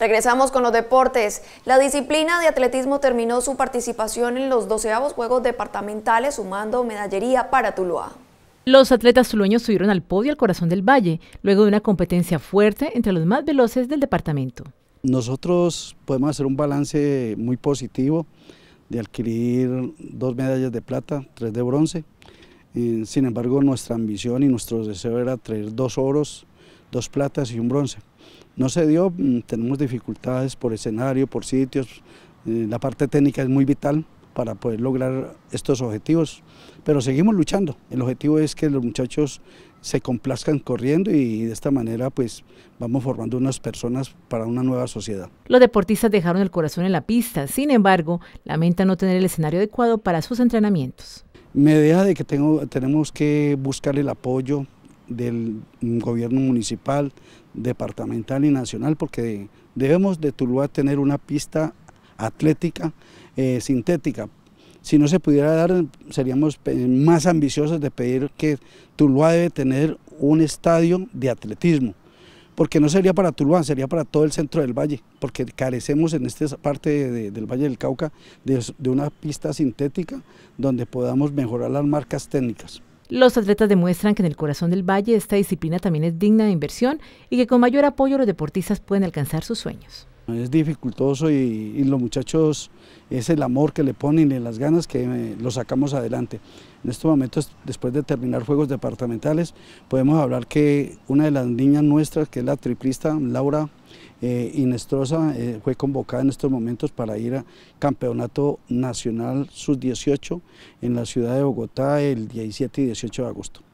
Regresamos con los deportes. La disciplina de atletismo terminó su participación en los doceavos Juegos Departamentales sumando medallería para Tuluá. Los atletas tulueños subieron al podio al corazón del valle, luego de una competencia fuerte entre los más veloces del departamento. Nosotros podemos hacer un balance muy positivo de adquirir dos medallas de plata, tres de bronce. Eh, sin embargo, nuestra ambición y nuestro deseo era traer dos oros, dos platas y un bronce. No se dio, mm, tenemos dificultades por escenario, por sitios, eh, la parte técnica es muy vital para poder lograr estos objetivos, pero seguimos luchando. El objetivo es que los muchachos se complazcan corriendo y de esta manera pues vamos formando unas personas para una nueva sociedad. Los deportistas dejaron el corazón en la pista, sin embargo, lamentan no tener el escenario adecuado para sus entrenamientos. Me deja de que tenemos que buscar el apoyo del gobierno municipal, departamental y nacional, porque debemos de Tuluá tener una pista atlética, eh, sintética. Si no se pudiera dar, seríamos eh, más ambiciosos de pedir que Tuluá debe tener un estadio de atletismo, porque no sería para Tuluá, sería para todo el centro del valle, porque carecemos en esta parte del Valle del Cauca de una pista sintética donde podamos mejorar las marcas técnicas. Los atletas demuestran que en el corazón del valle esta disciplina también es digna de inversión y que con mayor apoyo los deportistas pueden alcanzar sus sueños. Es dificultoso y, los muchachos es el amor que le ponen y las ganas que eh, lo sacamos adelante. En estos momentos, después de terminar juegos departamentales, podemos hablar que una de las niñas nuestras, que es la triplista Laura eh, Inestrosa, eh, fue convocada en estos momentos para ir a Campeonato Nacional Sub-18 en la ciudad de Bogotá el 17 y 18 de agosto.